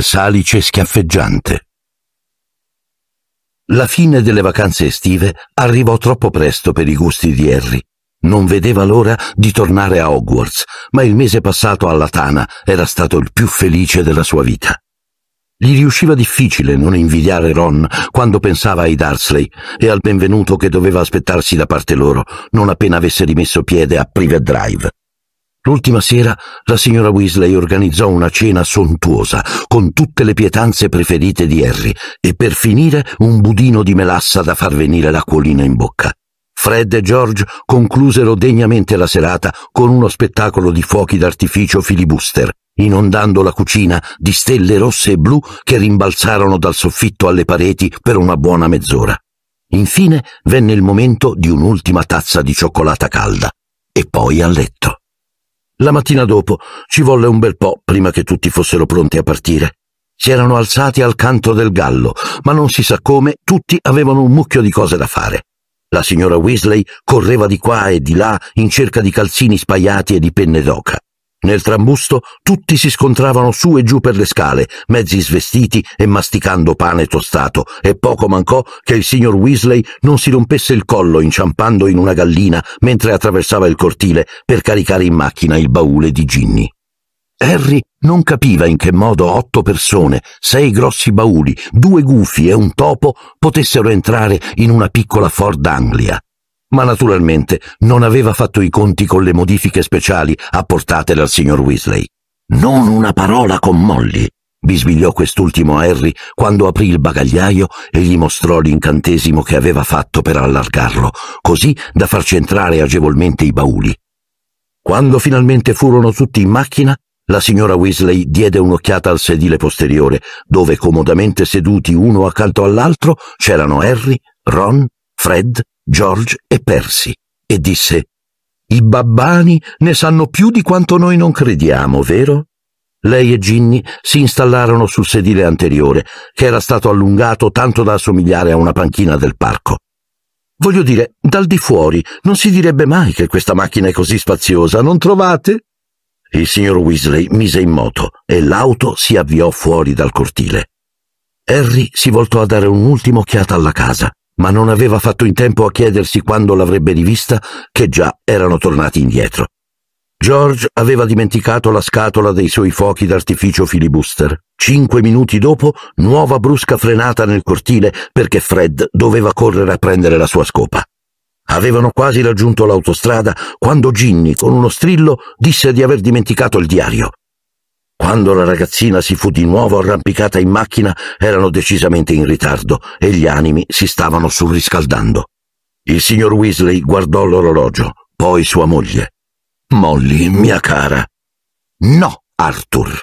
il salice schiaffeggiante. La fine delle vacanze estive arrivò troppo presto per i gusti di Harry. Non vedeva l'ora di tornare a Hogwarts, ma il mese passato alla Tana era stato il più felice della sua vita. Gli riusciva difficile non invidiare Ron quando pensava ai Darsley e al benvenuto che doveva aspettarsi da parte loro non appena avesse rimesso piede a Privet Drive. L'ultima sera la signora Weasley organizzò una cena sontuosa, con tutte le pietanze preferite di Harry, e per finire un budino di melassa da far venire l'acquolina in bocca. Fred e George conclusero degnamente la serata con uno spettacolo di fuochi d'artificio filibuster, inondando la cucina di stelle rosse e blu che rimbalzarono dal soffitto alle pareti per una buona mezz'ora. Infine venne il momento di un'ultima tazza di cioccolata calda, e poi a letto. La mattina dopo ci volle un bel po' prima che tutti fossero pronti a partire. Si erano alzati al canto del gallo, ma non si sa come tutti avevano un mucchio di cose da fare. La signora Weasley correva di qua e di là in cerca di calzini spaiati e di penne d'oca. Nel trambusto tutti si scontravano su e giù per le scale, mezzi svestiti e masticando pane tostato, e poco mancò che il signor Weasley non si rompesse il collo inciampando in una gallina mentre attraversava il cortile per caricare in macchina il baule di Ginny. Harry non capiva in che modo otto persone, sei grossi bauli, due gufi e un topo potessero entrare in una piccola Ford Anglia ma naturalmente non aveva fatto i conti con le modifiche speciali apportate dal signor Weasley. Non una parola con Molly, bisbigliò quest'ultimo a Harry quando aprì il bagagliaio e gli mostrò l'incantesimo che aveva fatto per allargarlo, così da far centrare agevolmente i bauli. Quando finalmente furono tutti in macchina, la signora Weasley diede un'occhiata al sedile posteriore, dove comodamente seduti uno accanto all'altro c'erano Harry, Ron, Fred George e Percy, e disse I babbani ne sanno più di quanto noi non crediamo, vero? Lei e Ginny si installarono sul sedile anteriore, che era stato allungato tanto da assomigliare a una panchina del parco. Voglio dire, dal di fuori non si direbbe mai che questa macchina è così spaziosa, non trovate? Il signor Weasley mise in moto e l'auto si avviò fuori dal cortile. Harry si voltò a dare un'ultima occhiata alla casa ma non aveva fatto in tempo a chiedersi quando l'avrebbe rivista che già erano tornati indietro. George aveva dimenticato la scatola dei suoi fuochi d'artificio filibuster. Cinque minuti dopo, nuova brusca frenata nel cortile perché Fred doveva correre a prendere la sua scopa. Avevano quasi raggiunto l'autostrada quando Ginny, con uno strillo, disse di aver dimenticato il diario. Quando la ragazzina si fu di nuovo arrampicata in macchina erano decisamente in ritardo e gli animi si stavano surriscaldando. Il signor Weasley guardò l'orologio, poi sua moglie. Molly, mia cara. No, Arthur.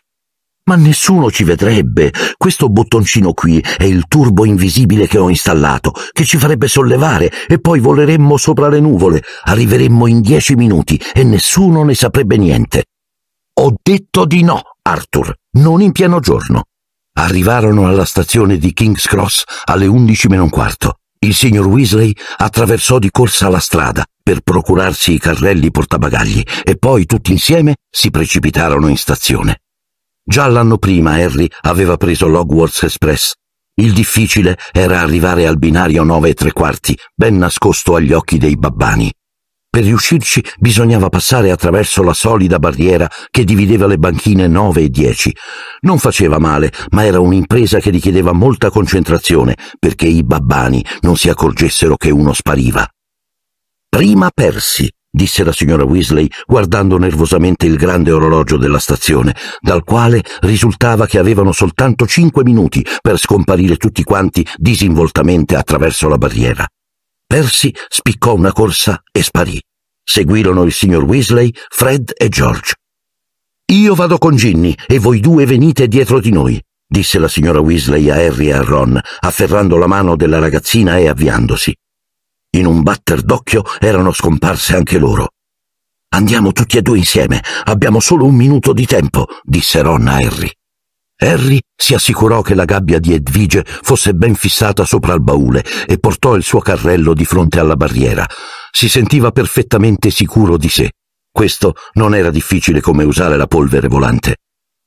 Ma nessuno ci vedrebbe. Questo bottoncino qui è il turbo invisibile che ho installato, che ci farebbe sollevare e poi voleremmo sopra le nuvole. Arriveremmo in dieci minuti e nessuno ne saprebbe niente. Ho detto di no, Arthur, non in pieno giorno. Arrivarono alla stazione di King's Cross alle 11 meno un quarto. Il signor Weasley attraversò di corsa la strada per procurarsi i carrelli portabagagli e poi tutti insieme si precipitarono in stazione. Già l'anno prima Harry aveva preso l'Hogwarts Express. Il difficile era arrivare al binario 9 e tre quarti, ben nascosto agli occhi dei babbani. Per riuscirci bisognava passare attraverso la solida barriera che divideva le banchine 9 e 10. Non faceva male, ma era un'impresa che richiedeva molta concentrazione perché i babbani non si accorgessero che uno spariva. Prima persi, disse la signora Weasley guardando nervosamente il grande orologio della stazione, dal quale risultava che avevano soltanto cinque minuti per scomparire tutti quanti disinvoltamente attraverso la barriera. Percy spiccò una corsa e sparì. Seguirono il signor Weasley, Fred e George. Io vado con Ginny e voi due venite dietro di noi, disse la signora Weasley a Harry e a Ron, afferrando la mano della ragazzina e avviandosi. In un batter d'occhio erano scomparse anche loro. Andiamo tutti e due insieme, abbiamo solo un minuto di tempo, disse Ron a Harry. Harry si assicurò che la gabbia di Edvige fosse ben fissata sopra il baule e portò il suo carrello di fronte alla barriera. Si sentiva perfettamente sicuro di sé. Questo non era difficile come usare la polvere volante.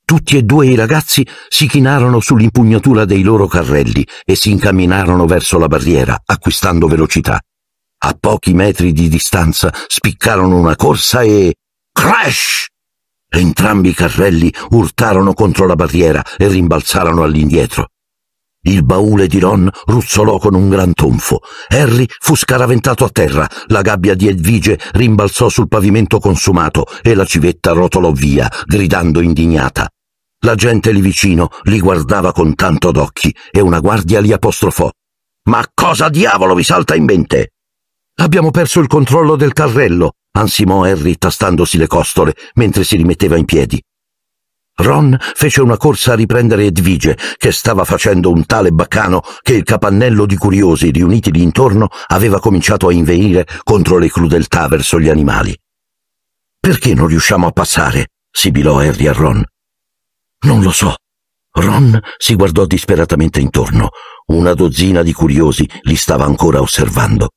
Tutti e due i ragazzi si chinarono sull'impugnatura dei loro carrelli e si incamminarono verso la barriera, acquistando velocità. A pochi metri di distanza spiccarono una corsa e... Crash! Entrambi i carrelli urtarono contro la barriera e rimbalzarono all'indietro. Il baule di Ron ruzzolò con un gran tonfo. Harry fu scaraventato a terra, la gabbia di Edvige rimbalzò sul pavimento consumato e la civetta rotolò via, gridando indignata. La gente lì vicino li guardava con tanto d'occhi e una guardia li apostrofò. Ma cosa diavolo vi salta in mente? Abbiamo perso il controllo del carrello, ansimò Harry tastandosi le costole mentre si rimetteva in piedi. Ron fece una corsa a riprendere Edvige, che stava facendo un tale baccano che il capannello di curiosi riuniti lì intorno aveva cominciato a inveire contro le crudeltà verso gli animali. Perché non riusciamo a passare? sibilò Harry a Ron. Non lo so. Ron si guardò disperatamente intorno. Una dozzina di curiosi li stava ancora osservando.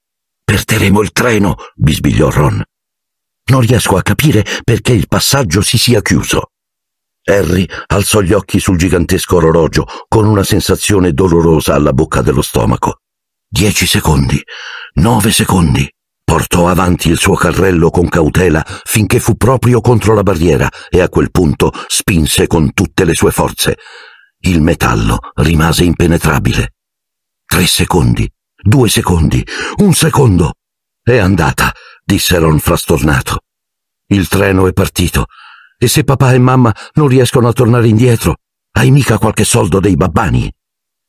Perderemo il treno, bisbigliò Ron. Non riesco a capire perché il passaggio si sia chiuso. Harry alzò gli occhi sul gigantesco orologio con una sensazione dolorosa alla bocca dello stomaco. Dieci secondi, nove secondi. Portò avanti il suo carrello con cautela finché fu proprio contro la barriera e a quel punto spinse con tutte le sue forze. Il metallo rimase impenetrabile. Tre secondi, due secondi, un secondo. È andata disse Ron frastornato. Il treno è partito. E se papà e mamma non riescono a tornare indietro, hai mica qualche soldo dei babbani?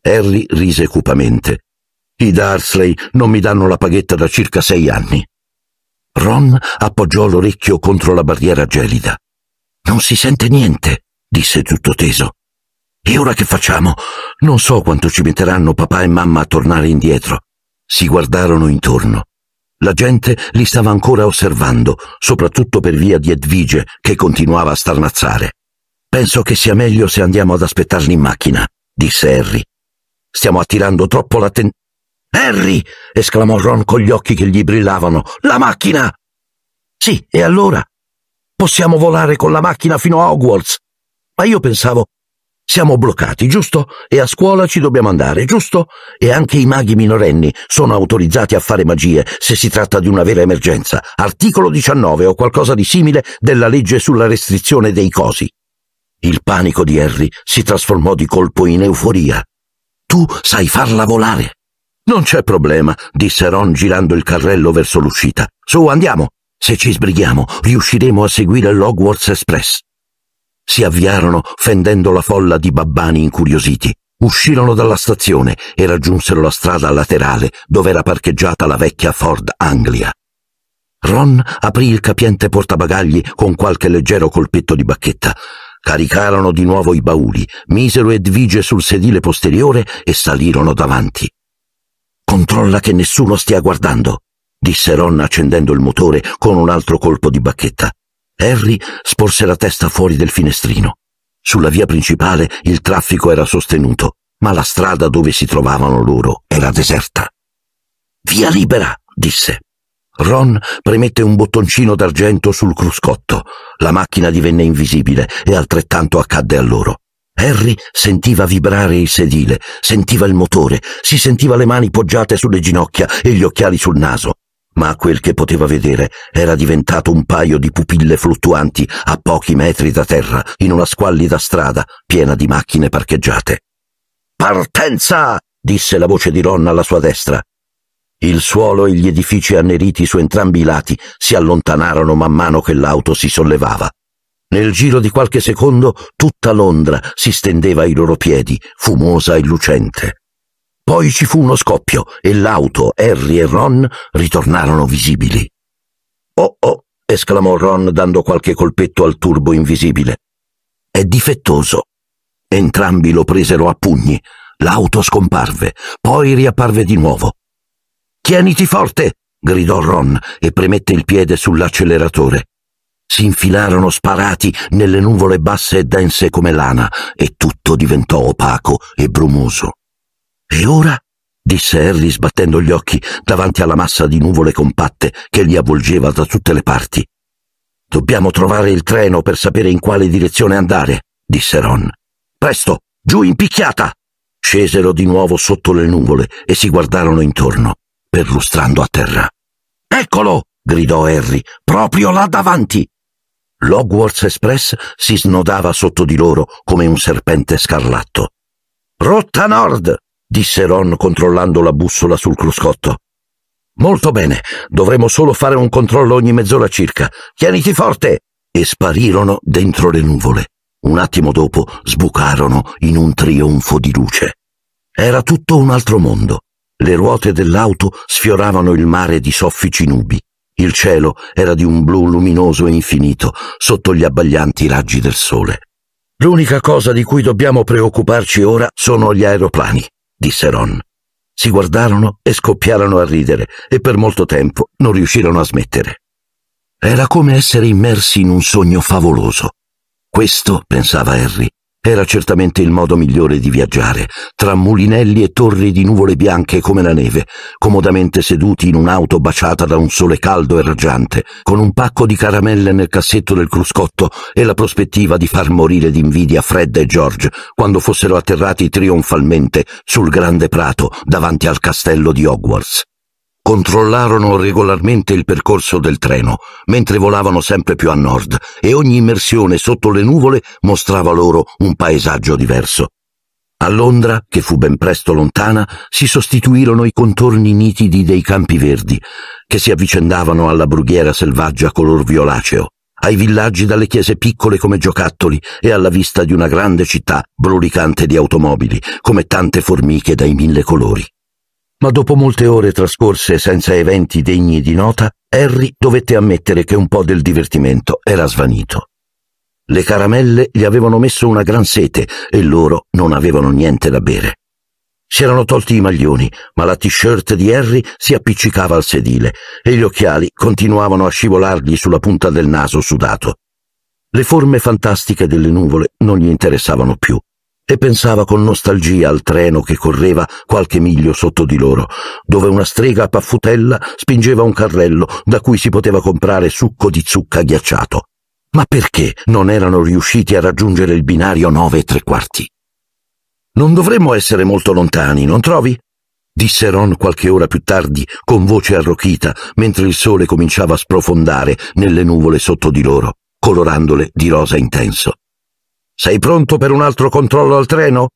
Harry rise cupamente. I Darsley non mi danno la paghetta da circa sei anni. Ron appoggiò l'orecchio contro la barriera gelida. Non si sente niente, disse tutto teso. E ora che facciamo? Non so quanto ci metteranno papà e mamma a tornare indietro. Si guardarono intorno. La gente li stava ancora osservando, soprattutto per via di Edvige che continuava a starnazzare. Penso che sia meglio se andiamo ad aspettarli in macchina, disse Harry. Stiamo attirando troppo l'attenzione. Harry! esclamò Ron con gli occhi che gli brillavano. La macchina! Sì, e allora? Possiamo volare con la macchina fino a Hogwarts. Ma io pensavo siamo bloccati, giusto? E a scuola ci dobbiamo andare, giusto? E anche i maghi minorenni sono autorizzati a fare magie se si tratta di una vera emergenza. Articolo 19 o qualcosa di simile della legge sulla restrizione dei cosi. Il panico di Harry si trasformò di colpo in euforia. Tu sai farla volare. Non c'è problema, disse Ron girando il carrello verso l'uscita. Su, andiamo. Se ci sbrighiamo, riusciremo a seguire l'Hogwarts Express. Si avviarono fendendo la folla di babbani incuriositi. Uscirono dalla stazione e raggiunsero la strada laterale dove era parcheggiata la vecchia Ford Anglia. Ron aprì il capiente portabagagli con qualche leggero colpetto di bacchetta. Caricarono di nuovo i bauli, misero Edvige sul sedile posteriore e salirono davanti. Controlla che nessuno stia guardando, disse Ron accendendo il motore con un altro colpo di bacchetta. Harry sporse la testa fuori del finestrino. Sulla via principale il traffico era sostenuto, ma la strada dove si trovavano loro era deserta. Via libera, disse. Ron premette un bottoncino d'argento sul cruscotto. La macchina divenne invisibile e altrettanto accadde a loro. Harry sentiva vibrare il sedile, sentiva il motore, si sentiva le mani poggiate sulle ginocchia e gli occhiali sul naso ma quel che poteva vedere era diventato un paio di pupille fluttuanti a pochi metri da terra, in una squallida strada piena di macchine parcheggiate. Partenza! disse la voce di Ron alla sua destra. Il suolo e gli edifici anneriti su entrambi i lati si allontanarono man mano che l'auto si sollevava. Nel giro di qualche secondo tutta Londra si stendeva ai loro piedi, fumosa e lucente. Poi ci fu uno scoppio e l'auto, Harry e Ron ritornarono visibili. Oh oh, esclamò Ron dando qualche colpetto al turbo invisibile. È difettoso. Entrambi lo presero a pugni. L'auto scomparve, poi riapparve di nuovo. Tieniti forte! gridò Ron e premette il piede sull'acceleratore. Si infilarono sparati nelle nuvole basse e dense come lana e tutto diventò opaco e brumoso. E ora? disse Harry sbattendo gli occhi davanti alla massa di nuvole compatte che li avvolgeva da tutte le parti. Dobbiamo trovare il treno per sapere in quale direzione andare, disse Ron. Presto, giù in picchiata! Scesero di nuovo sotto le nuvole e si guardarono intorno, perlustrando a terra. Eccolo! gridò Harry, proprio là davanti. L'Hogwarts Express si snodava sotto di loro come un serpente scarlatto. Rotta nord! disse Ron controllando la bussola sul cruscotto. Molto bene, dovremo solo fare un controllo ogni mezz'ora circa. Tieniti forte! E sparirono dentro le nuvole. Un attimo dopo sbucarono in un trionfo di luce. Era tutto un altro mondo. Le ruote dell'auto sfioravano il mare di soffici nubi. Il cielo era di un blu luminoso e infinito sotto gli abbaglianti raggi del sole. L'unica cosa di cui dobbiamo preoccuparci ora sono gli aeroplani disse Ron. Si guardarono e scoppiarono a ridere e per molto tempo non riuscirono a smettere. Era come essere immersi in un sogno favoloso. Questo, pensava Harry, era certamente il modo migliore di viaggiare, tra mulinelli e torri di nuvole bianche come la neve, comodamente seduti in un'auto baciata da un sole caldo e raggiante, con un pacco di caramelle nel cassetto del cruscotto e la prospettiva di far morire d'invidia Fred e George quando fossero atterrati trionfalmente sul grande prato davanti al castello di Hogwarts. Controllarono regolarmente il percorso del treno, mentre volavano sempre più a nord, e ogni immersione sotto le nuvole mostrava loro un paesaggio diverso. A Londra, che fu ben presto lontana, si sostituirono i contorni nitidi dei campi verdi, che si avvicendavano alla brughiera selvaggia color violaceo, ai villaggi dalle chiese piccole come giocattoli e alla vista di una grande città brulicante di automobili, come tante formiche dai mille colori ma dopo molte ore trascorse senza eventi degni di nota, Harry dovette ammettere che un po' del divertimento era svanito. Le caramelle gli avevano messo una gran sete e loro non avevano niente da bere. Si erano tolti i maglioni, ma la t-shirt di Harry si appiccicava al sedile e gli occhiali continuavano a scivolargli sulla punta del naso sudato. Le forme fantastiche delle nuvole non gli interessavano più e pensava con nostalgia al treno che correva qualche miglio sotto di loro, dove una strega a paffutella spingeva un carrello da cui si poteva comprare succo di zucca ghiacciato. Ma perché non erano riusciti a raggiungere il binario nove e tre quarti? Non dovremmo essere molto lontani, non trovi? disse Ron qualche ora più tardi, con voce arrochita, mentre il sole cominciava a sprofondare nelle nuvole sotto di loro, colorandole di rosa intenso. Sei pronto per un altro controllo al treno?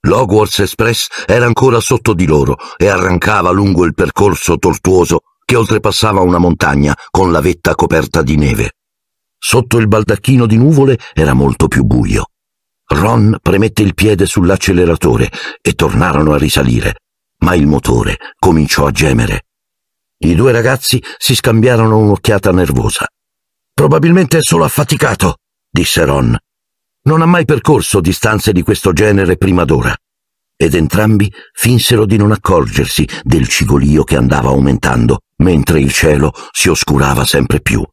L'Hogwarts Express era ancora sotto di loro e arrancava lungo il percorso tortuoso che oltrepassava una montagna con la vetta coperta di neve. Sotto il baldacchino di nuvole era molto più buio. Ron premette il piede sull'acceleratore e tornarono a risalire, ma il motore cominciò a gemere. I due ragazzi si scambiarono un'occhiata nervosa. Probabilmente è solo affaticato, disse Ron non ha mai percorso distanze di questo genere prima d'ora, ed entrambi finsero di non accorgersi del cigolio che andava aumentando mentre il cielo si oscurava sempre più.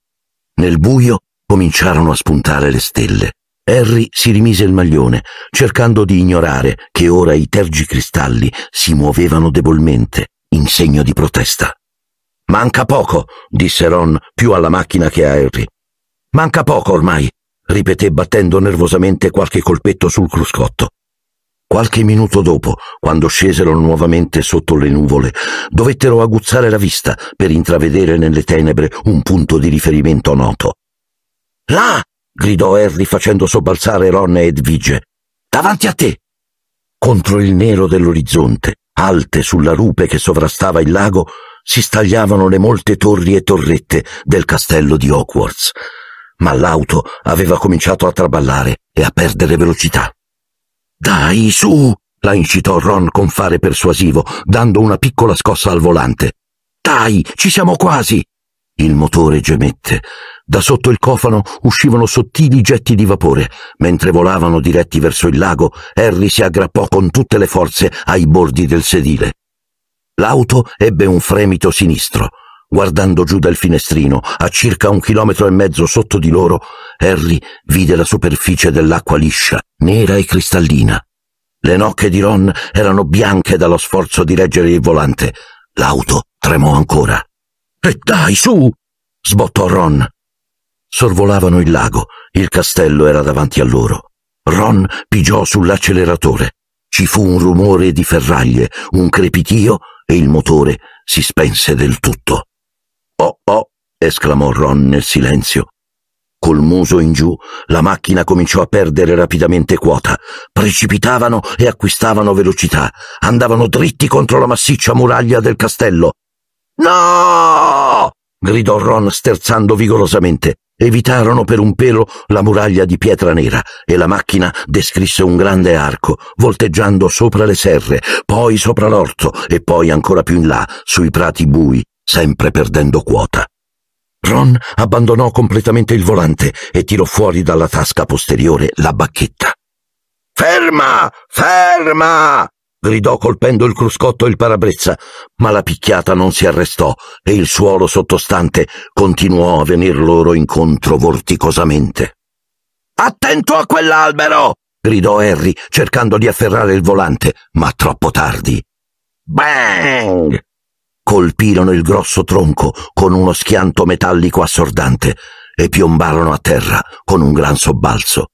Nel buio cominciarono a spuntare le stelle. Harry si rimise il maglione, cercando di ignorare che ora i tergi cristalli si muovevano debolmente, in segno di protesta. Manca poco, disse Ron più alla macchina che a Harry. Manca poco ormai, ripeté battendo nervosamente qualche colpetto sul cruscotto. Qualche minuto dopo, quando scesero nuovamente sotto le nuvole, dovettero aguzzare la vista per intravedere nelle tenebre un punto di riferimento noto. Là! gridò Harry facendo sobbalzare Ron e Edvige. Davanti a te! Contro il nero dell'orizzonte, alte sulla rupe che sovrastava il lago, si stagliavano le molte torri e torrette del castello di Hogwarts ma l'auto aveva cominciato a traballare e a perdere velocità. Dai, su! la incitò Ron con fare persuasivo, dando una piccola scossa al volante. Dai, ci siamo quasi! Il motore gemette. Da sotto il cofano uscivano sottili getti di vapore. Mentre volavano diretti verso il lago, Harry si aggrappò con tutte le forze ai bordi del sedile. L'auto ebbe un fremito sinistro. Guardando giù dal finestrino, a circa un chilometro e mezzo sotto di loro, Harry vide la superficie dell'acqua liscia, nera e cristallina. Le nocche di Ron erano bianche dallo sforzo di reggere il volante. L'auto tremò ancora. E dai, su! sbottò Ron. Sorvolavano il lago, il castello era davanti a loro. Ron pigiò sull'acceleratore. Ci fu un rumore di ferraglie, un crepitio e il motore si spense del tutto. Oh, oh, esclamò Ron nel silenzio. Col muso in giù, la macchina cominciò a perdere rapidamente quota. Precipitavano e acquistavano velocità. Andavano dritti contro la massiccia muraglia del castello. No! gridò Ron sterzando vigorosamente. Evitarono per un pelo la muraglia di pietra nera e la macchina descrisse un grande arco, volteggiando sopra le serre, poi sopra l'orto e poi ancora più in là, sui prati bui sempre perdendo quota. Ron abbandonò completamente il volante e tirò fuori dalla tasca posteriore la bacchetta. Ferma! Ferma! gridò colpendo il cruscotto e il parabrezza, ma la picchiata non si arrestò e il suolo sottostante continuò a venir loro incontro vorticosamente. Attento a quell'albero! gridò Harry, cercando di afferrare il volante, ma troppo tardi. Bang! colpirono il grosso tronco con uno schianto metallico assordante e piombarono a terra con un gran sobbalzo.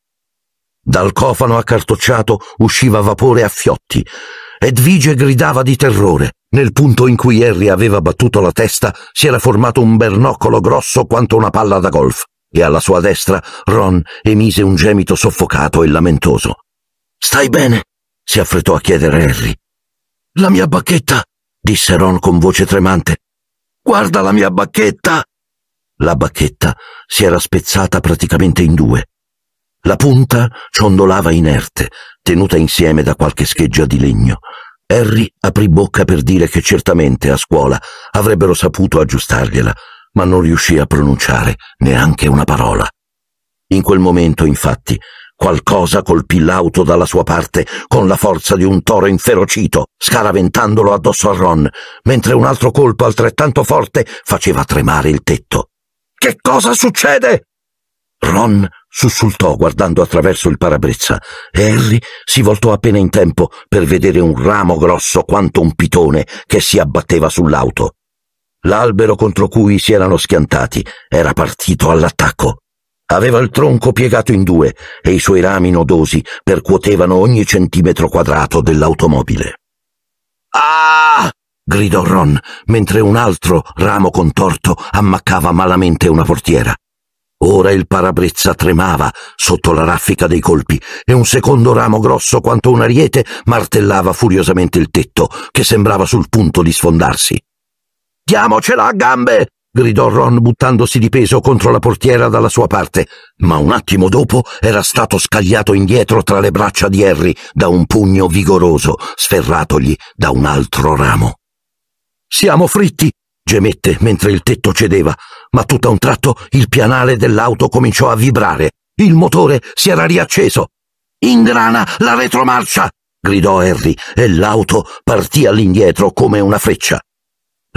Dal cofano accartocciato usciva vapore a fiotti. Edvige gridava di terrore. Nel punto in cui Harry aveva battuto la testa si era formato un bernoccolo grosso quanto una palla da golf e alla sua destra Ron emise un gemito soffocato e lamentoso. Stai bene? si affrettò a chiedere Harry. La mia bacchetta, disse Ron con voce tremante. Guarda la mia bacchetta! La bacchetta si era spezzata praticamente in due. La punta ciondolava inerte, tenuta insieme da qualche scheggia di legno. Harry aprì bocca per dire che certamente a scuola avrebbero saputo aggiustargliela, ma non riuscì a pronunciare neanche una parola. In quel momento, infatti, Qualcosa colpì l'auto dalla sua parte con la forza di un toro inferocito, scaraventandolo addosso a Ron, mentre un altro colpo altrettanto forte faceva tremare il tetto. Che cosa succede? Ron sussultò guardando attraverso il parabrezza e Harry si voltò appena in tempo per vedere un ramo grosso quanto un pitone che si abbatteva sull'auto. L'albero contro cui si erano schiantati era partito all'attacco. Aveva il tronco piegato in due e i suoi rami nodosi percuotevano ogni centimetro quadrato dell'automobile. Ah! gridò Ron, mentre un altro ramo contorto ammaccava malamente una portiera. Ora il parabrezza tremava sotto la raffica dei colpi e un secondo ramo grosso quanto un ariete martellava furiosamente il tetto, che sembrava sul punto di sfondarsi. Diamocela a gambe! gridò Ron buttandosi di peso contro la portiera dalla sua parte, ma un attimo dopo era stato scagliato indietro tra le braccia di Harry da un pugno vigoroso, sferratogli da un altro ramo. Siamo fritti! gemette mentre il tetto cedeva, ma tutto a un tratto il pianale dell'auto cominciò a vibrare. Il motore si era riacceso. Ingrana la retromarcia! gridò Harry e l'auto partì all'indietro come una freccia.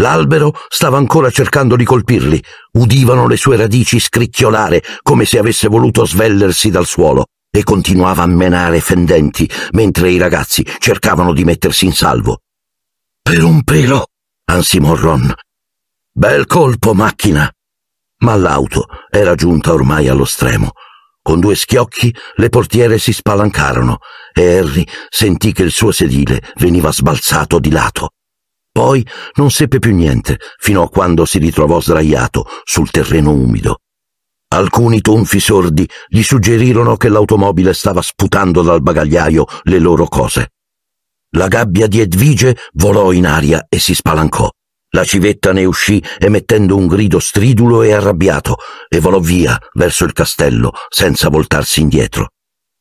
L'albero stava ancora cercando di colpirli. Udivano le sue radici scricchiolare come se avesse voluto svellersi dal suolo e continuava a menare fendenti mentre i ragazzi cercavano di mettersi in salvo. Per un pelo, ansimò Ron. Bel colpo, macchina! Ma l'auto era giunta ormai allo stremo. Con due schiocchi le portiere si spalancarono e Harry sentì che il suo sedile veniva sbalzato di lato. Poi non seppe più niente, fino a quando si ritrovò sdraiato sul terreno umido. Alcuni tonfi sordi gli suggerirono che l'automobile stava sputando dal bagagliaio le loro cose. La gabbia di Edvige volò in aria e si spalancò. La civetta ne uscì emettendo un grido stridulo e arrabbiato e volò via verso il castello senza voltarsi indietro.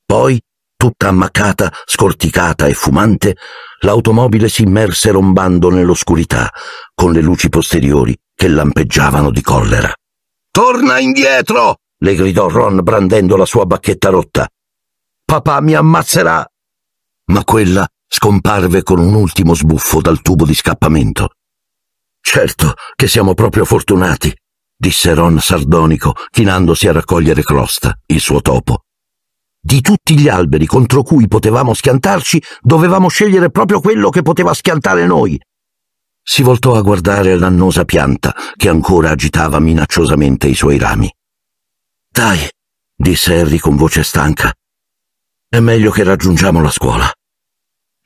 Poi, tutta ammaccata, scorticata e fumante, l'automobile si immerse rombando nell'oscurità, con le luci posteriori che lampeggiavano di collera. Torna indietro! le gridò Ron brandendo la sua bacchetta rotta. Papà mi ammazzerà! Ma quella scomparve con un ultimo sbuffo dal tubo di scappamento. Certo che siamo proprio fortunati, disse Ron sardonico, chinandosi a raccogliere Crosta, il suo topo. Di tutti gli alberi contro cui potevamo schiantarci, dovevamo scegliere proprio quello che poteva schiantare noi. Si voltò a guardare l'annosa pianta che ancora agitava minacciosamente i suoi rami. Dai, disse Harry con voce stanca. È meglio che raggiungiamo la scuola.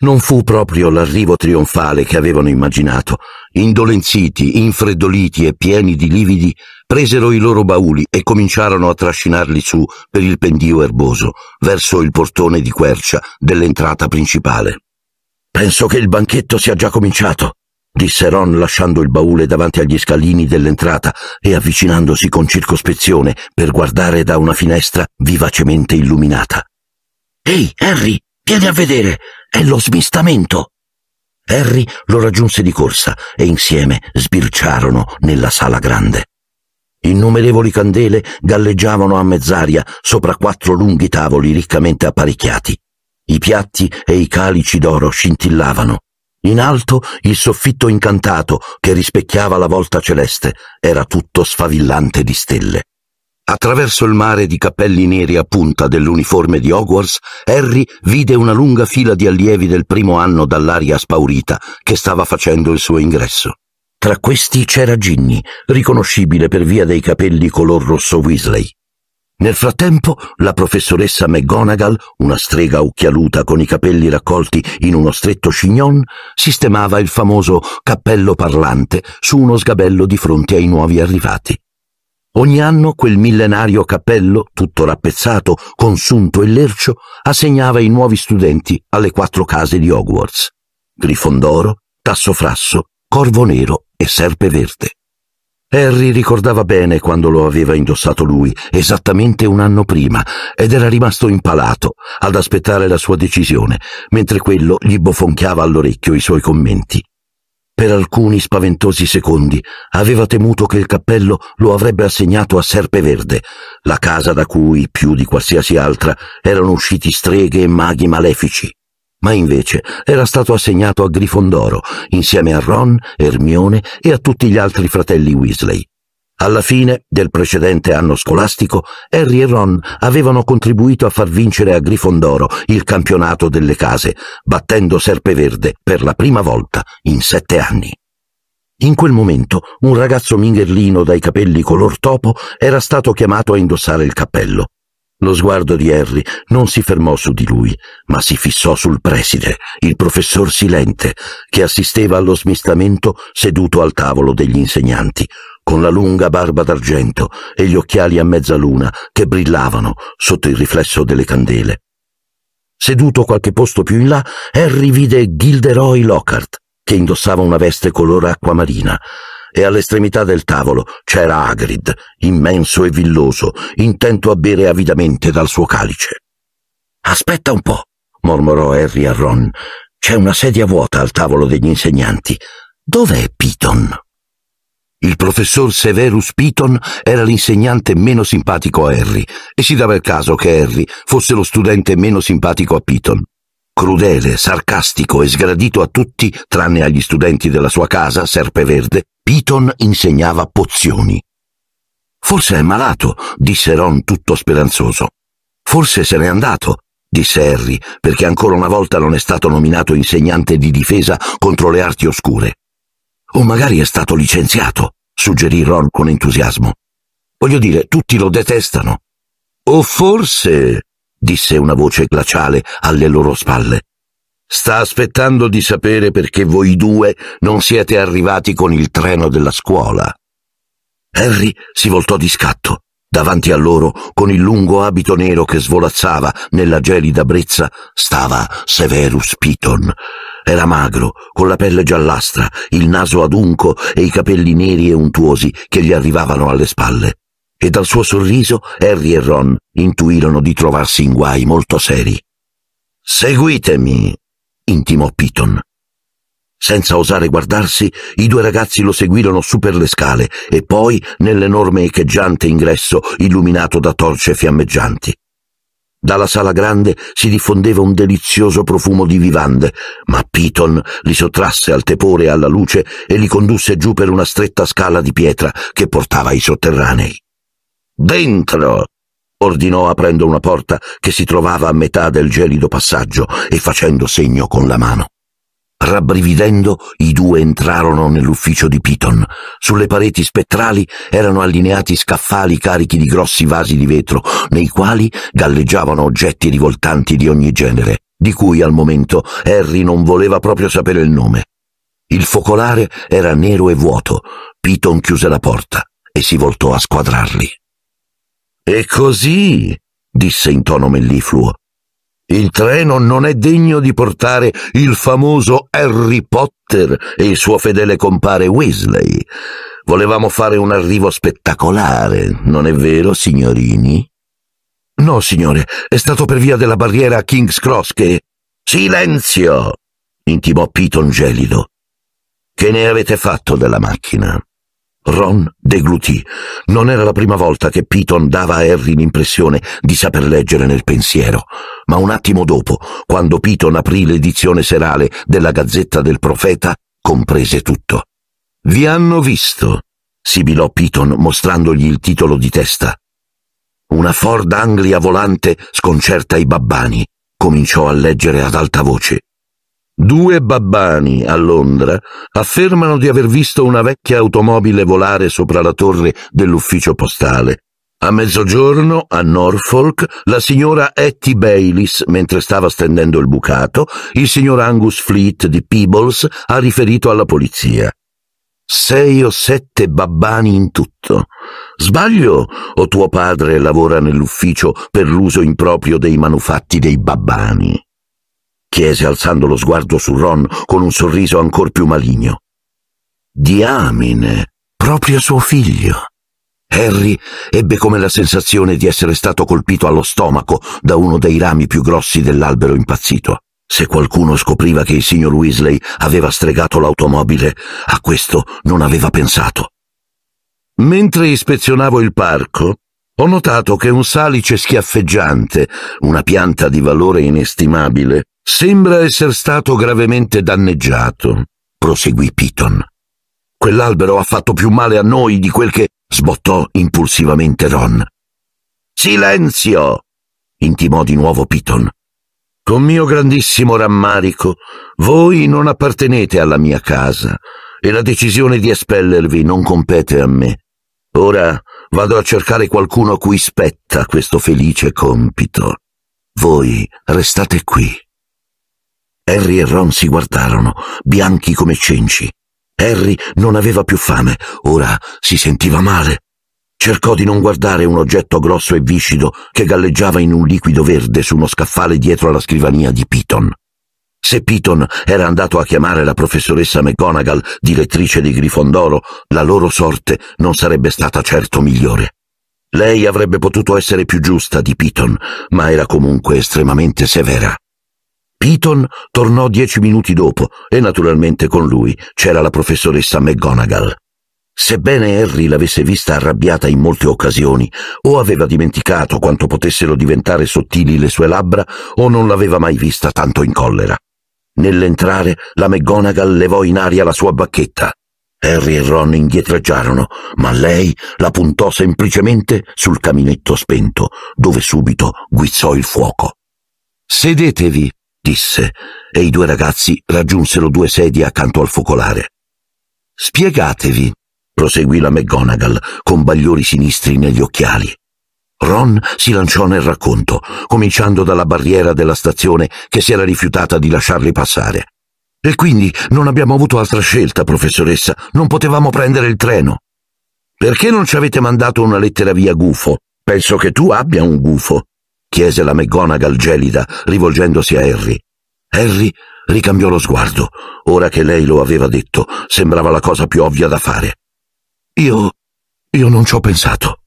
Non fu proprio l'arrivo trionfale che avevano immaginato. Indolenziti, infreddoliti e pieni di lividi, presero i loro bauli e cominciarono a trascinarli su per il pendio erboso, verso il portone di quercia dell'entrata principale. Penso che il banchetto sia già cominciato, disse Ron lasciando il baule davanti agli scalini dell'entrata e avvicinandosi con circospezione per guardare da una finestra vivacemente illuminata. Ehi, Harry, vieni a vedere! È lo smistamento! Harry lo raggiunse di corsa e insieme sbirciarono nella sala grande. Innumerevoli candele galleggiavano a mezz'aria sopra quattro lunghi tavoli riccamente apparecchiati. I piatti e i calici d'oro scintillavano. In alto il soffitto incantato che rispecchiava la volta celeste era tutto sfavillante di stelle. Attraverso il mare di cappelli neri a punta dell'uniforme di Hogwarts, Harry vide una lunga fila di allievi del primo anno dall'aria spaurita che stava facendo il suo ingresso. Tra questi c'era Ginny, riconoscibile per via dei capelli color rosso Weasley. Nel frattempo, la professoressa McGonagall, una strega occhialuta con i capelli raccolti in uno stretto chignon, sistemava il famoso cappello parlante su uno sgabello di fronte ai nuovi arrivati. Ogni anno quel millenario cappello, tutto rappezzato, consunto e lercio, assegnava i nuovi studenti alle quattro case di Hogwarts: Grifondoro, Tassofrasso, Corvo Nero e Serpe Verde. Harry ricordava bene quando lo aveva indossato lui, esattamente un anno prima, ed era rimasto impalato ad aspettare la sua decisione, mentre quello gli bofonchiava all'orecchio i suoi commenti. Per alcuni spaventosi secondi aveva temuto che il cappello lo avrebbe assegnato a Serpe Verde, la casa da cui, più di qualsiasi altra, erano usciti streghe e maghi malefici. Ma invece era stato assegnato a Grifondoro, insieme a Ron, Ermione e a tutti gli altri fratelli Weasley. Alla fine del precedente anno scolastico, Harry e Ron avevano contribuito a far vincere a Grifondoro il campionato delle case, battendo Serpeverde per la prima volta in sette anni. In quel momento un ragazzo mingherlino dai capelli color topo era stato chiamato a indossare il cappello. Lo sguardo di Harry non si fermò su di lui, ma si fissò sul preside, il professor Silente, che assisteva allo smistamento seduto al tavolo degli insegnanti, con la lunga barba d'argento e gli occhiali a mezzaluna che brillavano sotto il riflesso delle candele. Seduto qualche posto più in là, Harry vide Gilderoy Lockhart, che indossava una veste color acquamarina, e all'estremità del tavolo c'era Agrid, immenso e villoso, intento a bere avidamente dal suo calice. Aspetta un po', mormorò Harry a Ron. C'è una sedia vuota al tavolo degli insegnanti. Dov'è Piton? Il professor Severus Piton era l'insegnante meno simpatico a Harry e si dava il caso che Harry fosse lo studente meno simpatico a Piton. Crudele, sarcastico e sgradito a tutti, tranne agli studenti della sua casa, Serpeverde, Piton insegnava pozioni. Forse è malato, disse Ron tutto speranzoso. Forse se n'è andato, disse Harry, perché ancora una volta non è stato nominato insegnante di difesa contro le arti oscure. O magari è stato licenziato, suggerì Ron con entusiasmo. Voglio dire, tutti lo detestano. O forse, disse una voce glaciale alle loro spalle, sta aspettando di sapere perché voi due non siete arrivati con il treno della scuola. Harry si voltò di scatto davanti a loro, con il lungo abito nero che svolazzava nella gelida brezza, stava Severus Piton. Era magro, con la pelle giallastra, il naso adunco e i capelli neri e untuosi che gli arrivavano alle spalle. E dal suo sorriso Harry e Ron intuirono di trovarsi in guai molto seri. Seguitemi, intimò Piton. Senza osare guardarsi, i due ragazzi lo seguirono su per le scale e poi nell'enorme echeggiante ingresso illuminato da torce fiammeggianti. Dalla sala grande si diffondeva un delizioso profumo di vivande, ma Piton li sottrasse al tepore e alla luce e li condusse giù per una stretta scala di pietra che portava ai sotterranei. Dentro! ordinò aprendo una porta che si trovava a metà del gelido passaggio e facendo segno con la mano. Rabbrividendo, i due entrarono nell'ufficio di Piton. Sulle pareti spettrali erano allineati scaffali carichi di grossi vasi di vetro, nei quali galleggiavano oggetti rivoltanti di ogni genere, di cui al momento Harry non voleva proprio sapere il nome. Il focolare era nero e vuoto. Piton chiuse la porta e si voltò a squadrarli. E così, disse in tono mellifluo, il treno non è degno di portare il famoso Harry Potter e il suo fedele compare Weasley. Volevamo fare un arrivo spettacolare, non è vero, signorini? No, signore, è stato per via della barriera a King's Cross che... Silenzio! intimò Piton gelido. Che ne avete fatto della macchina? Ron deglutì. Non era la prima volta che Piton dava a Harry l'impressione di saper leggere nel pensiero, ma un attimo dopo, quando Piton aprì l'edizione serale della Gazzetta del Profeta, comprese tutto. Vi hanno visto, sibilò Piton mostrandogli il titolo di testa. Una Ford Anglia volante sconcerta i babbani, cominciò a leggere ad alta voce. Due babbani a Londra affermano di aver visto una vecchia automobile volare sopra la torre dell'ufficio postale. A mezzogiorno, a Norfolk, la signora Etty Baylis, mentre stava stendendo il bucato, il signor Angus Fleet di Peebles ha riferito alla polizia. Sei o sette babbani in tutto. Sbaglio o tuo padre lavora nell'ufficio per l'uso improprio dei manufatti dei babbani? chiese alzando lo sguardo su Ron con un sorriso ancor più maligno. Diamine, proprio suo figlio. Harry ebbe come la sensazione di essere stato colpito allo stomaco da uno dei rami più grossi dell'albero impazzito. Se qualcuno scopriva che il signor Weasley aveva stregato l'automobile, a questo non aveva pensato. Mentre ispezionavo il parco, ho notato che un salice schiaffeggiante, una pianta di valore inestimabile, Sembra essere stato gravemente danneggiato, proseguì Piton. Quell'albero ha fatto più male a noi di quel che sbottò impulsivamente Ron. Silenzio! intimò di nuovo Piton. Con mio grandissimo rammarico, voi non appartenete alla mia casa e la decisione di espellervi non compete a me. Ora vado a cercare qualcuno a cui spetta questo felice compito. Voi restate qui. Harry e Ron si guardarono, bianchi come cenci. Harry non aveva più fame, ora si sentiva male. Cercò di non guardare un oggetto grosso e viscido che galleggiava in un liquido verde su uno scaffale dietro alla scrivania di Piton. Se Piton era andato a chiamare la professoressa McGonagall, direttrice di Grifondoro, la loro sorte non sarebbe stata certo migliore. Lei avrebbe potuto essere più giusta di Piton, ma era comunque estremamente severa. Piton tornò dieci minuti dopo e naturalmente con lui c'era la professoressa McGonagall. Sebbene Harry l'avesse vista arrabbiata in molte occasioni, o aveva dimenticato quanto potessero diventare sottili le sue labbra, o non l'aveva mai vista tanto in collera. Nell'entrare, la McGonagall levò in aria la sua bacchetta. Harry e Ron indietreggiarono, ma lei la puntò semplicemente sul caminetto spento, dove subito guizzò il fuoco. Sedetevi, disse, e i due ragazzi raggiunsero due sedie accanto al focolare. Spiegatevi, proseguì la McGonagall con bagliori sinistri negli occhiali. Ron si lanciò nel racconto, cominciando dalla barriera della stazione che si era rifiutata di lasciarli passare. E quindi non abbiamo avuto altra scelta, professoressa, non potevamo prendere il treno. Perché non ci avete mandato una lettera via gufo? Penso che tu abbia un gufo, chiese la McGonagall gelida, rivolgendosi a Harry. Harry ricambiò lo sguardo. Ora che lei lo aveva detto, sembrava la cosa più ovvia da fare. Io. io non ci ho pensato.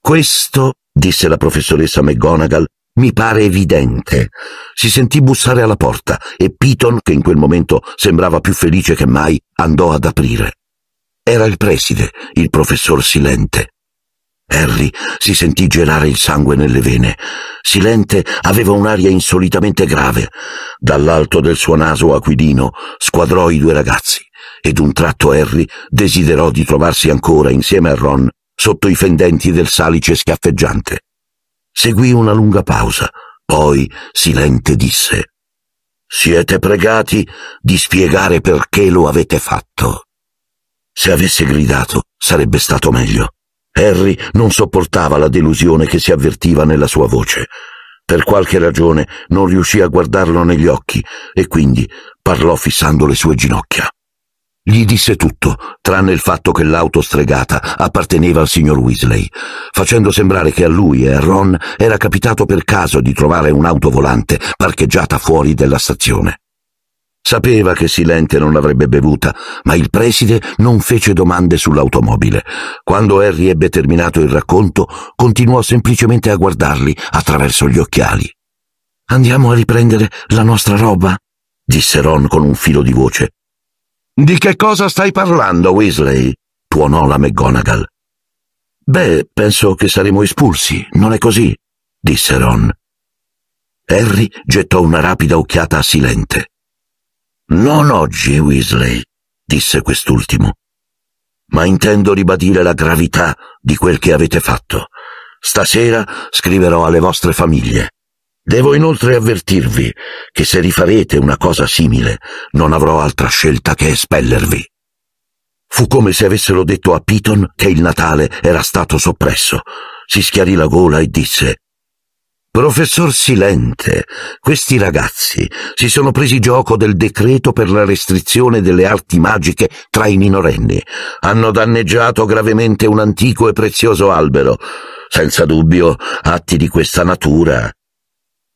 Questo, disse la professoressa McGonagall, mi pare evidente. Si sentì bussare alla porta e Piton, che in quel momento sembrava più felice che mai, andò ad aprire. Era il preside, il professor Silente. Harry si sentì gelare il sangue nelle vene. Silente aveva un'aria insolitamente grave. Dall'alto del suo naso aquilino squadrò i due ragazzi ed un tratto Harry desiderò di trovarsi ancora insieme a Ron sotto i fendenti del salice schiaffeggiante. Seguì una lunga pausa, poi Silente disse «Siete pregati di spiegare perché lo avete fatto». Se avesse gridato sarebbe stato meglio. Harry non sopportava la delusione che si avvertiva nella sua voce. Per qualche ragione non riuscì a guardarlo negli occhi e quindi parlò fissando le sue ginocchia. Gli disse tutto, tranne il fatto che l'auto stregata apparteneva al signor Weasley, facendo sembrare che a lui e a Ron era capitato per caso di trovare un'auto volante parcheggiata fuori della stazione. Sapeva che Silente non l'avrebbe bevuta, ma il preside non fece domande sull'automobile. Quando Harry ebbe terminato il racconto, continuò semplicemente a guardarli attraverso gli occhiali. Andiamo a riprendere la nostra roba? disse Ron con un filo di voce. Di che cosa stai parlando, Weasley? tuonò la McGonagall. Beh, penso che saremo espulsi, non è così? disse Ron. Harry gettò una rapida occhiata a Silente. Non oggi, Weasley, disse quest'ultimo, ma intendo ribadire la gravità di quel che avete fatto. Stasera scriverò alle vostre famiglie. Devo inoltre avvertirvi che se rifarete una cosa simile non avrò altra scelta che espellervi. Fu come se avessero detto a Piton che il Natale era stato soppresso. Si schiarì la gola e disse Professor Silente, questi ragazzi si sono presi gioco del decreto per la restrizione delle arti magiche tra i minorenni. Hanno danneggiato gravemente un antico e prezioso albero. Senza dubbio, atti di questa natura.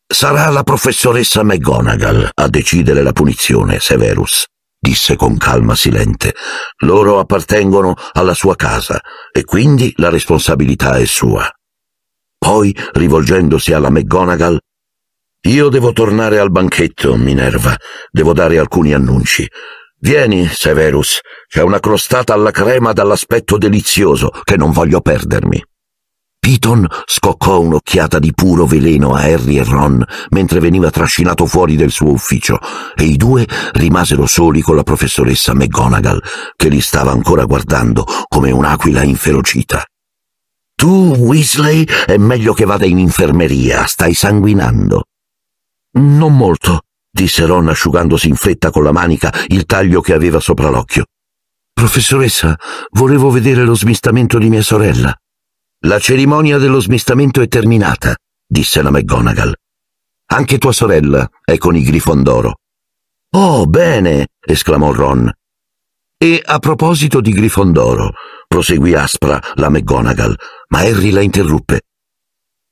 Sarà la professoressa McGonagall a decidere la punizione, Severus, disse con calma Silente. Loro appartengono alla sua casa e quindi la responsabilità è sua. Poi, rivolgendosi alla McGonagall, io devo tornare al banchetto, Minerva. Devo dare alcuni annunci. Vieni, Severus. C'è una crostata alla crema dall'aspetto delizioso che non voglio perdermi. Piton scoccò un'occhiata di puro veleno a Harry e Ron mentre veniva trascinato fuori del suo ufficio e i due rimasero soli con la professoressa McGonagall che li stava ancora guardando come un'aquila inferocita. Tu, Weasley, è meglio che vada in infermeria, stai sanguinando. Non molto, disse Ron asciugandosi in fretta con la manica il taglio che aveva sopra l'occhio. Professoressa, volevo vedere lo smistamento di mia sorella. La cerimonia dello smistamento è terminata, disse la McGonagall. Anche tua sorella è con i Grifondoro. Oh, bene! esclamò Ron. E a proposito di Grifondoro, proseguì aspra la McGonagall, ma Harry la interruppe.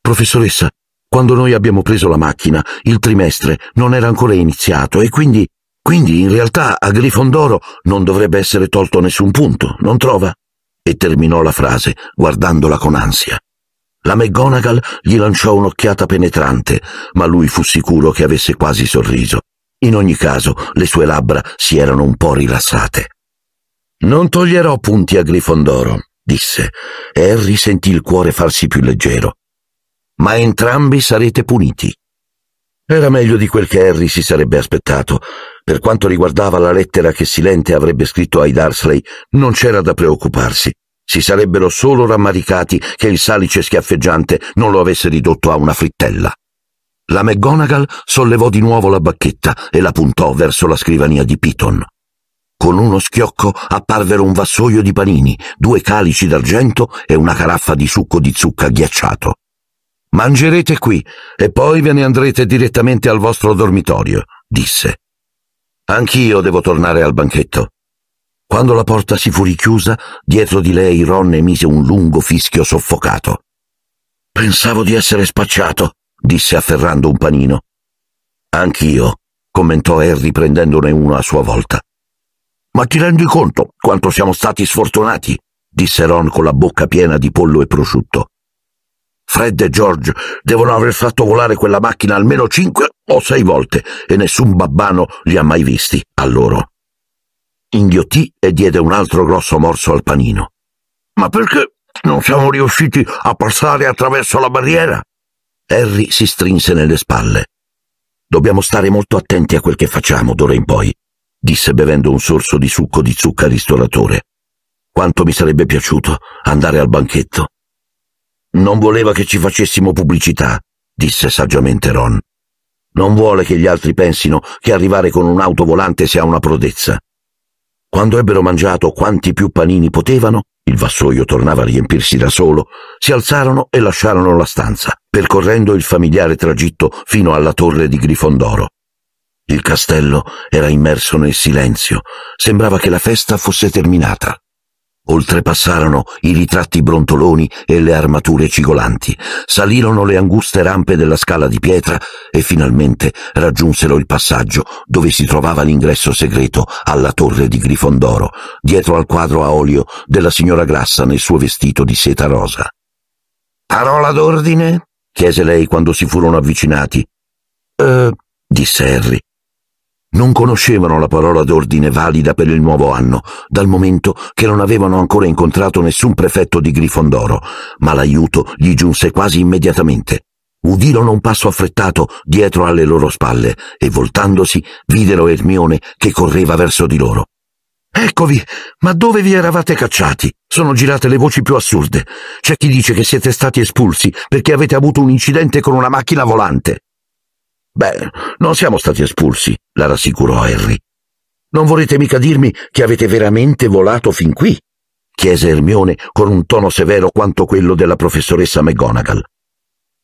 Professoressa, quando noi abbiamo preso la macchina, il trimestre non era ancora iniziato e quindi, quindi in realtà a Grifondoro non dovrebbe essere tolto nessun punto, non trova? E terminò la frase, guardandola con ansia. La McGonagall gli lanciò un'occhiata penetrante, ma lui fu sicuro che avesse quasi sorriso. In ogni caso, le sue labbra si erano un po' rilassate. Non toglierò punti a Grifondoro, disse, e Harry sentì il cuore farsi più leggero. Ma entrambi sarete puniti. Era meglio di quel che Harry si sarebbe aspettato. Per quanto riguardava la lettera che Silente avrebbe scritto ai Darsley, non c'era da preoccuparsi. Si sarebbero solo rammaricati che il salice schiaffeggiante non lo avesse ridotto a una frittella. La McGonagall sollevò di nuovo la bacchetta e la puntò verso la scrivania di Piton. Con uno schiocco apparvero un vassoio di panini, due calici d'argento e una caraffa di succo di zucca ghiacciato. Mangerete qui e poi ve ne andrete direttamente al vostro dormitorio, disse. Anch'io devo tornare al banchetto. Quando la porta si fu richiusa, dietro di lei Ron emise un lungo fischio soffocato. Pensavo di essere spacciato, disse afferrando un panino. Anch'io, commentò Harry prendendone uno a sua volta. Ma ti rendi conto quanto siamo stati sfortunati? disse Ron con la bocca piena di pollo e prosciutto. Fred e George devono aver fatto volare quella macchina almeno cinque o sei volte e nessun babbano li ha mai visti a loro. Inghiottì e diede un altro grosso morso al panino. Ma perché non siamo riusciti a passare attraverso la barriera? Harry si strinse nelle spalle. Dobbiamo stare molto attenti a quel che facciamo d'ora in poi, disse bevendo un sorso di succo di zucca ristoratore. Quanto mi sarebbe piaciuto andare al banchetto. Non voleva che ci facessimo pubblicità, disse saggiamente Ron. Non vuole che gli altri pensino che arrivare con un'auto volante sia una prodezza. Quando ebbero mangiato quanti più panini potevano, il vassoio tornava a riempirsi da solo, si alzarono e lasciarono la stanza, percorrendo il familiare tragitto fino alla torre di Grifondoro. Il castello era immerso nel silenzio, sembrava che la festa fosse terminata. Oltrepassarono i ritratti brontoloni e le armature cigolanti, salirono le anguste rampe della scala di pietra e finalmente raggiunsero il passaggio dove si trovava l'ingresso segreto alla torre di Grifondoro, dietro al quadro a olio della signora Grassa nel suo vestito di seta rosa. Parola d'ordine? chiese lei quando si furono avvicinati. Eh, disse Harry, non conoscevano la parola d'ordine valida per il nuovo anno, dal momento che non avevano ancora incontrato nessun prefetto di Grifondoro, ma l'aiuto gli giunse quasi immediatamente. Udirono un passo affrettato dietro alle loro spalle e voltandosi videro Ermione che correva verso di loro. Eccovi, ma dove vi eravate cacciati? Sono girate le voci più assurde. C'è chi dice che siete stati espulsi perché avete avuto un incidente con una macchina volante. Beh, non siamo stati espulsi, la rassicurò Harry. Non vorrete mica dirmi che avete veramente volato fin qui? chiese Hermione con un tono severo quanto quello della professoressa McGonagall.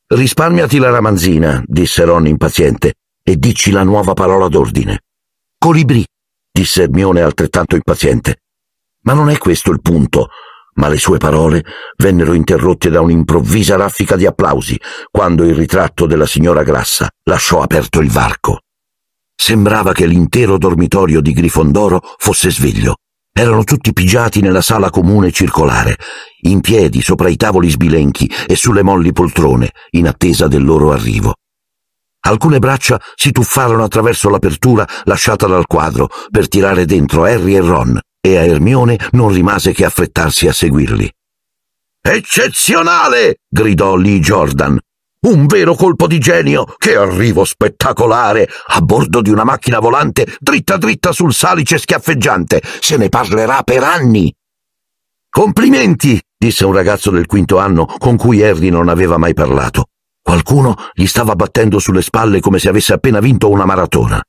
Risparmiati la ramanzina, disse Ron impaziente, e dici la nuova parola d'ordine. Colibri, disse Hermione altrettanto impaziente. Ma non è questo il punto ma le sue parole vennero interrotte da un'improvvisa raffica di applausi quando il ritratto della signora Grassa lasciò aperto il varco. Sembrava che l'intero dormitorio di Grifondoro fosse sveglio. Erano tutti pigiati nella sala comune circolare, in piedi sopra i tavoli sbilenchi e sulle molli poltrone, in attesa del loro arrivo. Alcune braccia si tuffarono attraverso l'apertura lasciata dal quadro per tirare dentro Harry e Ron, e a Ermione non rimase che affrettarsi a seguirli. Eccezionale! gridò Lee Jordan. Un vero colpo di genio! Che arrivo spettacolare! A bordo di una macchina volante, dritta dritta sul salice schiaffeggiante! Se ne parlerà per anni! Complimenti! disse un ragazzo del quinto anno con cui Harry non aveva mai parlato. Qualcuno gli stava battendo sulle spalle come se avesse appena vinto una maratona.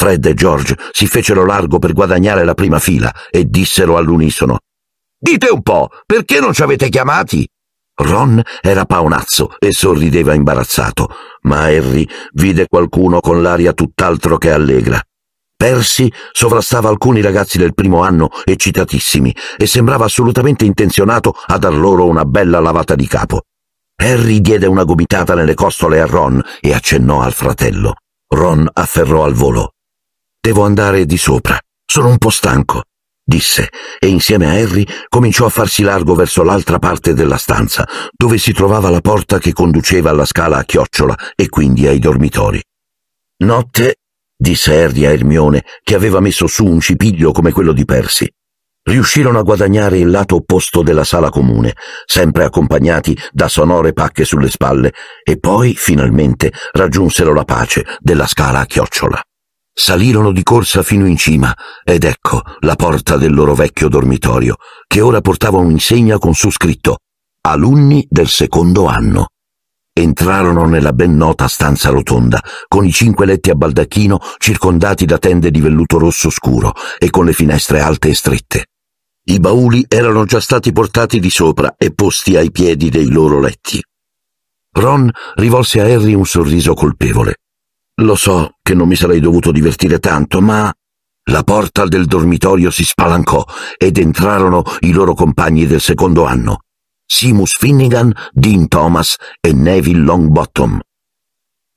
Fred e George si fecero largo per guadagnare la prima fila e dissero all'unisono Dite un po', perché non ci avete chiamati? Ron era paonazzo e sorrideva imbarazzato, ma Harry vide qualcuno con l'aria tutt'altro che allegra. Percy sovrastava alcuni ragazzi del primo anno eccitatissimi e sembrava assolutamente intenzionato a dar loro una bella lavata di capo. Harry diede una gomitata nelle costole a Ron e accennò al fratello. Ron afferrò al volo. Devo andare di sopra. Sono un po' stanco, disse, e insieme a Harry cominciò a farsi largo verso l'altra parte della stanza, dove si trovava la porta che conduceva alla scala a chiocciola e quindi ai dormitori. Notte, disse Harry a Hermione, che aveva messo su un cipiglio come quello di Percy. Riuscirono a guadagnare il lato opposto della sala comune, sempre accompagnati da sonore pacche sulle spalle, e poi, finalmente, raggiunsero la pace della scala a chiocciola. Salirono di corsa fino in cima ed ecco la porta del loro vecchio dormitorio, che ora portava un'insegna con su scritto Alunni del secondo anno. Entrarono nella ben nota stanza rotonda, con i cinque letti a baldacchino circondati da tende di velluto rosso scuro e con le finestre alte e strette. I bauli erano già stati portati di sopra e posti ai piedi dei loro letti. Ron rivolse a Harry un sorriso colpevole. Lo so che non mi sarei dovuto divertire tanto, ma... La porta del dormitorio si spalancò ed entrarono i loro compagni del secondo anno, Simus Finnegan, Dean Thomas e Neville Longbottom.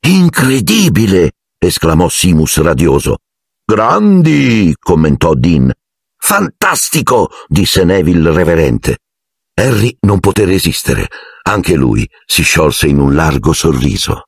Incredibile! esclamò Simus radioso. Grandi! commentò Dean. Fantastico! disse Neville reverente. Harry non poté resistere. Anche lui si sciolse in un largo sorriso.